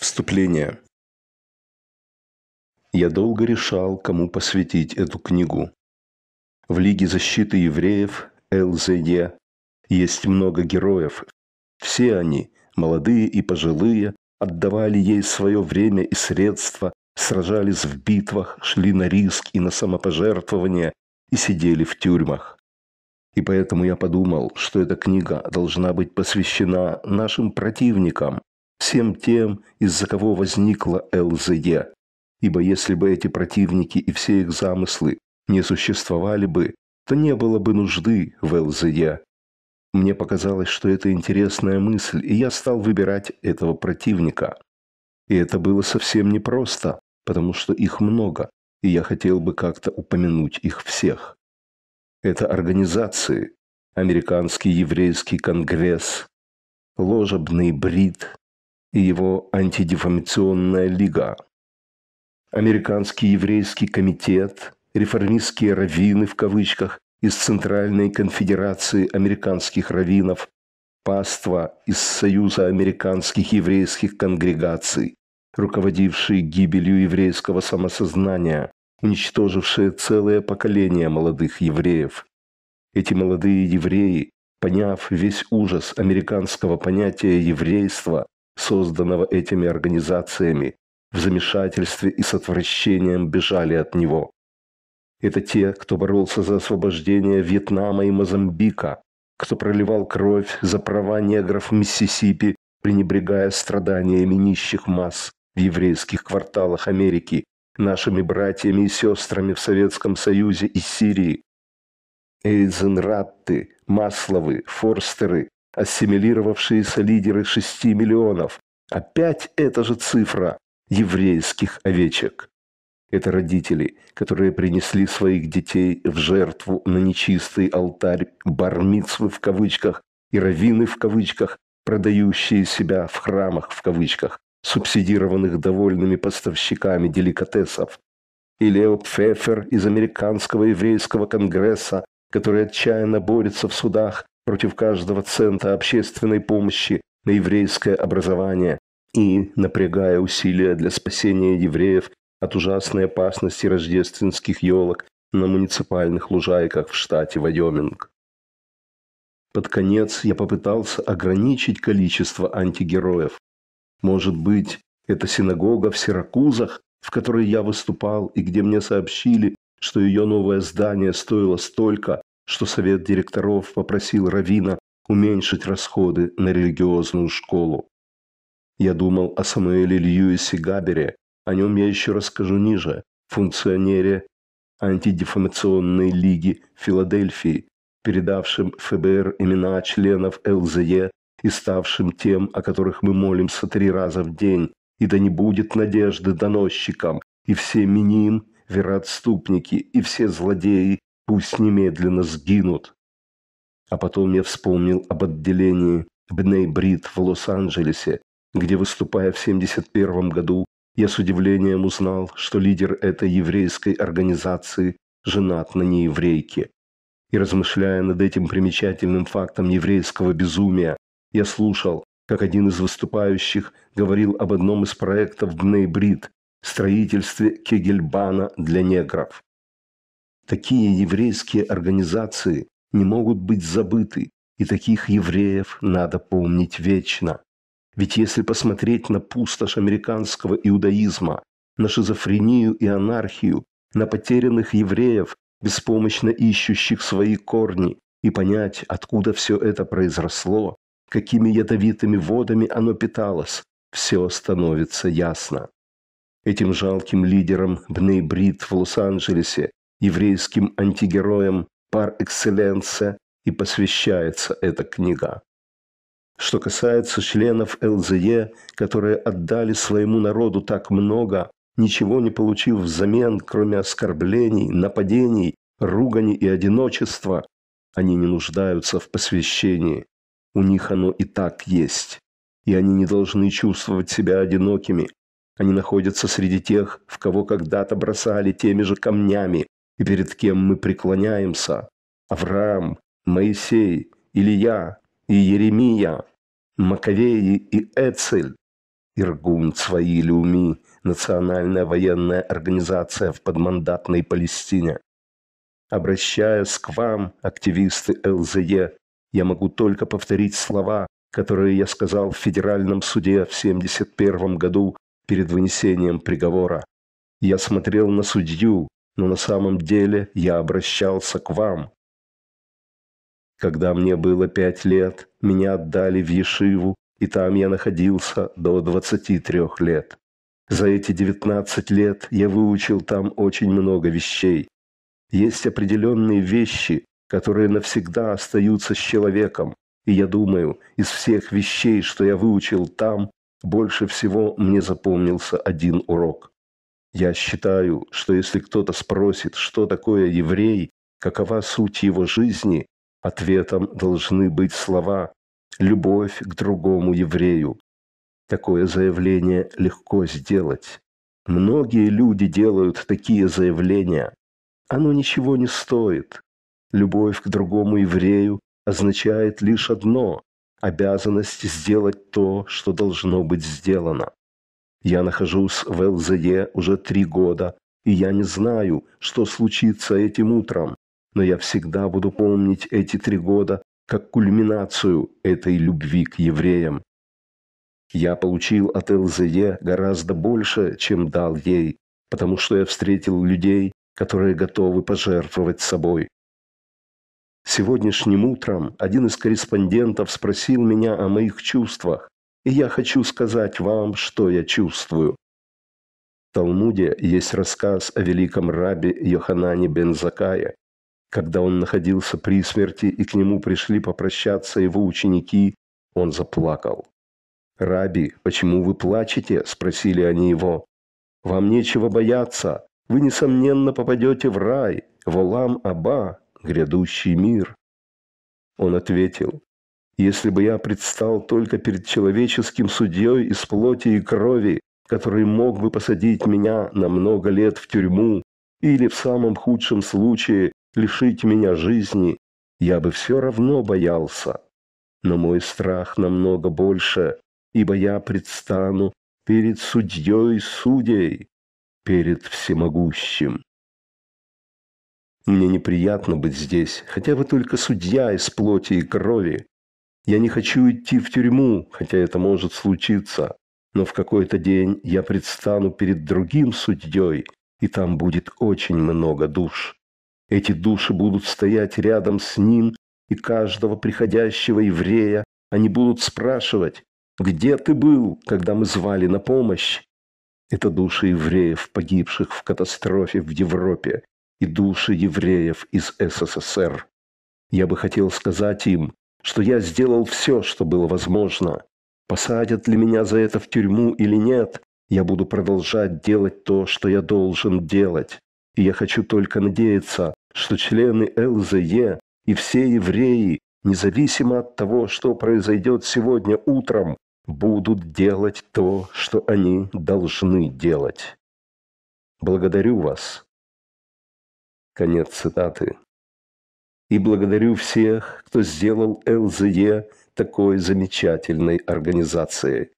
Вступление. Я долго решал, кому посвятить эту книгу. В Лиге защиты евреев ЛЗЕ есть много героев. Все они, молодые и пожилые, отдавали ей свое время и средства, сражались в битвах, шли на риск и на самопожертвование и сидели в тюрьмах. И поэтому я подумал, что эта книга должна быть посвящена нашим противникам, всем тем, из-за кого возникла ЛЗЕ. Ибо если бы эти противники и все их замыслы не существовали бы, то не было бы нужды в ЛЗЕ. Мне показалось, что это интересная мысль, и я стал выбирать этого противника. И это было совсем непросто, потому что их много, и я хотел бы как-то упомянуть их всех. Это организации, Американский еврейский конгресс, Ложебный брит, и его антидефамационная лига, Американский еврейский комитет, реформистские раввины в кавычках из Центральной конфедерации американских раввинов, паства из Союза американских еврейских конгрегаций, руководившие гибелью еврейского самосознания, уничтожившие целое поколение молодых евреев. Эти молодые евреи, поняв весь ужас американского понятия еврейства, созданного этими организациями, в замешательстве и с отвращением бежали от него. Это те, кто боролся за освобождение Вьетнама и Мозамбика, кто проливал кровь за права негров в Миссисипи, пренебрегая страданиями нищих масс в еврейских кварталах Америки, нашими братьями и сестрами в Советском Союзе и Сирии. Эйзенратты, Масловы, Форстеры, ассимилировавшиеся лидеры 6 миллионов. Опять эта же цифра еврейских овечек. Это родители, которые принесли своих детей в жертву на нечистый алтарь бармицвы в кавычках и равины в кавычках, продающие себя в храмах в кавычках, субсидированных довольными поставщиками деликатесов. И Лео Пфефер из Американского еврейского конгресса, который отчаянно борется в судах против каждого цента общественной помощи на еврейское образование и напрягая усилия для спасения евреев от ужасной опасности рождественских елок на муниципальных лужайках в штате Вайоминг. Под конец я попытался ограничить количество антигероев. Может быть, это синагога в Сиракузах, в которой я выступал и где мне сообщили, что ее новое здание стоило столько, что совет директоров попросил Равина уменьшить расходы на религиозную школу. Я думал о Самуэле Льюисе Габере, о нем я еще расскажу ниже, функционере антидефамационной лиги Филадельфии, передавшим ФБР имена членов ЛЗЕ и ставшим тем, о которых мы молимся три раза в день, и да не будет надежды доносчикам, и все миним, вероотступники, и все злодеи, Пусть немедленно сгинут. А потом я вспомнил об отделении Бнейбрид в Лос-Анджелесе, где, выступая в 1971 году, я с удивлением узнал, что лидер этой еврейской организации женат на нееврейке. И размышляя над этим примечательным фактом еврейского безумия, я слушал, как один из выступающих говорил об одном из проектов Бнейбрид – строительстве кегельбана для негров. Такие еврейские организации не могут быть забыты, и таких евреев надо помнить вечно. Ведь если посмотреть на пустошь американского иудаизма, на шизофрению и анархию, на потерянных евреев, беспомощно ищущих свои корни, и понять, откуда все это произросло, какими ядовитыми водами оно питалось, все становится ясно. Этим жалким лидером Бней Брит в Лос-Анджелесе еврейским антигероем пар экселленса и посвящается эта книга. Что касается членов ЛЗЕ, которые отдали своему народу так много, ничего не получив взамен, кроме оскорблений, нападений, ругани и одиночества, они не нуждаются в посвящении. У них оно и так есть. И они не должны чувствовать себя одинокими. Они находятся среди тех, в кого когда-то бросали теми же камнями, и перед кем мы преклоняемся. Авраам, Моисей, Илья и Еремия, Маковеи и Эцель, Иргун Цваи национальная военная организация в подмандатной Палестине. Обращаясь к вам, активисты ЛЗЕ, я могу только повторить слова, которые я сказал в федеральном суде в 1971 году перед вынесением приговора. Я смотрел на судью, но на самом деле я обращался к вам. Когда мне было пять лет, меня отдали в Ешиву, и там я находился до 23 лет. За эти 19 лет я выучил там очень много вещей. Есть определенные вещи, которые навсегда остаются с человеком, и я думаю, из всех вещей, что я выучил там, больше всего мне запомнился один урок. Я считаю, что если кто-то спросит, что такое еврей, какова суть его жизни, ответом должны быть слова «любовь к другому еврею». Такое заявление легко сделать. Многие люди делают такие заявления. Оно ничего не стоит. Любовь к другому еврею означает лишь одно – обязанность сделать то, что должно быть сделано. Я нахожусь в ЛЗЕ уже три года, и я не знаю, что случится этим утром, но я всегда буду помнить эти три года как кульминацию этой любви к евреям. Я получил от ЛЗЕ гораздо больше, чем дал ей, потому что я встретил людей, которые готовы пожертвовать собой. Сегодняшним утром один из корреспондентов спросил меня о моих чувствах и я хочу сказать вам, что я чувствую. В Талмуде есть рассказ о великом рабе Йоханане бен Закае, когда он находился при смерти и к нему пришли попрощаться его ученики, он заплакал. «Раби, почему вы плачете?» – спросили они его. «Вам нечего бояться. Вы, несомненно, попадете в рай, в Олам Аба, грядущий мир». Он ответил, если бы я предстал только перед человеческим судьей из плоти и крови, который мог бы посадить меня на много лет в тюрьму или в самом худшем случае лишить меня жизни, я бы все равно боялся. Но мой страх намного больше, ибо я предстану перед судьей судей, перед всемогущим. Мне неприятно быть здесь, хотя бы только судья из плоти и крови, я не хочу идти в тюрьму, хотя это может случиться, но в какой-то день я предстану перед другим судьей, и там будет очень много душ. Эти души будут стоять рядом с ним, и каждого приходящего еврея они будут спрашивать, где ты был, когда мы звали на помощь? Это души евреев, погибших в катастрофе в Европе, и души евреев из СССР. Я бы хотел сказать им, что я сделал все, что было возможно. Посадят ли меня за это в тюрьму или нет, я буду продолжать делать то, что я должен делать. И я хочу только надеяться, что члены ЛЗЕ и все евреи, независимо от того, что произойдет сегодня утром, будут делать то, что они должны делать. Благодарю вас. Конец цитаты и благодарю всех, кто сделал ЛЗЕ такой замечательной организацией.